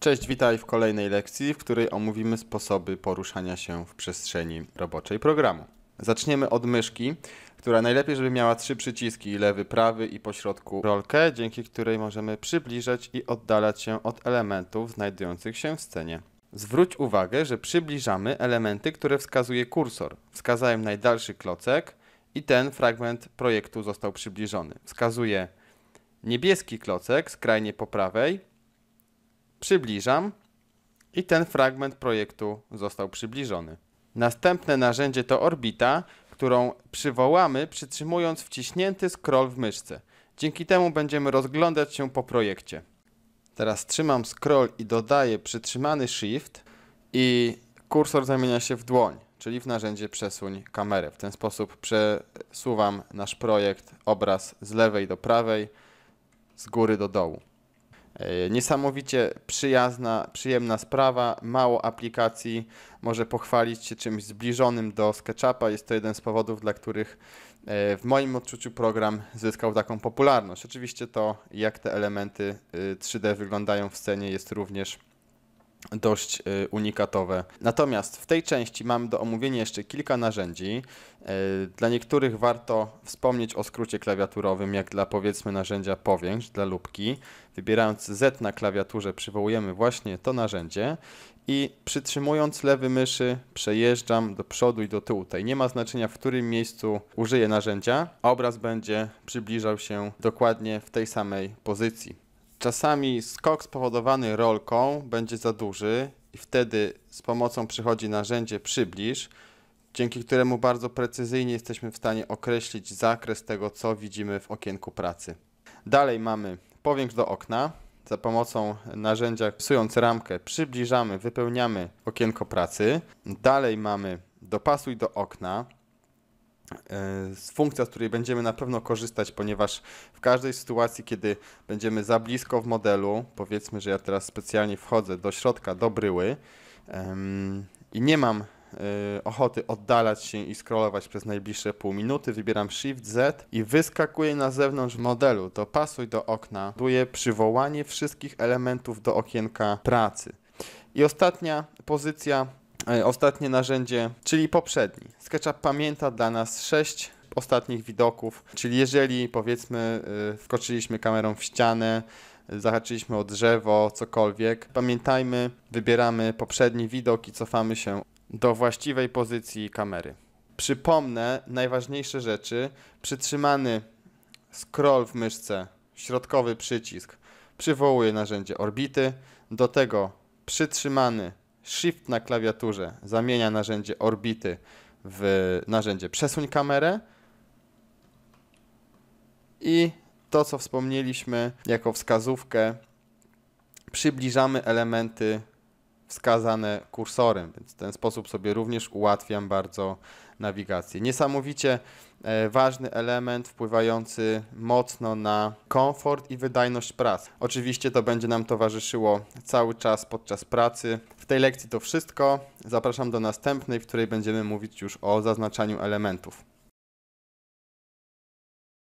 Cześć, witaj w kolejnej lekcji, w której omówimy sposoby poruszania się w przestrzeni roboczej programu. Zaczniemy od myszki, która najlepiej, żeby miała trzy przyciski, lewy, prawy i pośrodku rolkę, dzięki której możemy przybliżać i oddalać się od elementów znajdujących się w scenie. Zwróć uwagę, że przybliżamy elementy, które wskazuje kursor. Wskazałem najdalszy klocek i ten fragment projektu został przybliżony. Wskazuje niebieski klocek skrajnie po prawej Przybliżam i ten fragment projektu został przybliżony. Następne narzędzie to orbita, którą przywołamy przytrzymując wciśnięty scroll w myszce. Dzięki temu będziemy rozglądać się po projekcie. Teraz trzymam scroll i dodaję przytrzymany shift i kursor zamienia się w dłoń, czyli w narzędzie przesuń kamerę. W ten sposób przesuwam nasz projekt, obraz z lewej do prawej, z góry do dołu. E, niesamowicie przyjazna, przyjemna sprawa, mało aplikacji, może pochwalić się czymś zbliżonym do SketchUpa. Jest to jeden z powodów, dla których e, w moim odczuciu program zyskał taką popularność. Oczywiście to, jak te elementy 3D e, wyglądają w scenie, jest również dość y, unikatowe. Natomiast w tej części mam do omówienia jeszcze kilka narzędzi. Y, dla niektórych warto wspomnieć o skrócie klawiaturowym, jak dla powiedzmy narzędzia powięź, dla lubki. Wybierając Z na klawiaturze przywołujemy właśnie to narzędzie i przytrzymując lewy myszy przejeżdżam do przodu i do tyłu. Tutaj nie ma znaczenia, w którym miejscu użyję narzędzia, a obraz będzie przybliżał się dokładnie w tej samej pozycji. Czasami skok spowodowany rolką będzie za duży i wtedy z pomocą przychodzi narzędzie przybliż, dzięki któremu bardzo precyzyjnie jesteśmy w stanie określić zakres tego, co widzimy w okienku pracy. Dalej mamy powiększ do okna. Za pomocą narzędzia, psując ramkę, przybliżamy, wypełniamy okienko pracy. Dalej mamy dopasuj do okna. E, funkcja, z której będziemy na pewno korzystać, ponieważ w każdej sytuacji, kiedy będziemy za blisko w modelu, powiedzmy, że ja teraz specjalnie wchodzę do środka, do bryły i nie mam e, ochoty oddalać się i scrollować przez najbliższe pół minuty, wybieram Shift Z i wyskakuję na zewnątrz modelu. Dopasuj do okna, duję przywołanie wszystkich elementów do okienka pracy. I ostatnia pozycja E, ostatnie narzędzie, czyli poprzedni. SketchUp pamięta dla nas sześć ostatnich widoków, czyli jeżeli powiedzmy e, wkoczyliśmy kamerą w ścianę, e, zahaczyliśmy o drzewo, cokolwiek, pamiętajmy, wybieramy poprzedni widok i cofamy się do właściwej pozycji kamery. Przypomnę najważniejsze rzeczy. Przytrzymany scroll w myszce, środkowy przycisk przywołuje narzędzie orbity, do tego przytrzymany Shift na klawiaturze zamienia narzędzie orbity w narzędzie przesuń kamerę i to, co wspomnieliśmy jako wskazówkę, przybliżamy elementy wskazane kursorem, więc w ten sposób sobie również ułatwiam bardzo nawigację. Niesamowicie e, ważny element wpływający mocno na komfort i wydajność pracy. Oczywiście to będzie nam towarzyszyło cały czas podczas pracy. W tej lekcji to wszystko. Zapraszam do następnej, w której będziemy mówić już o zaznaczaniu elementów.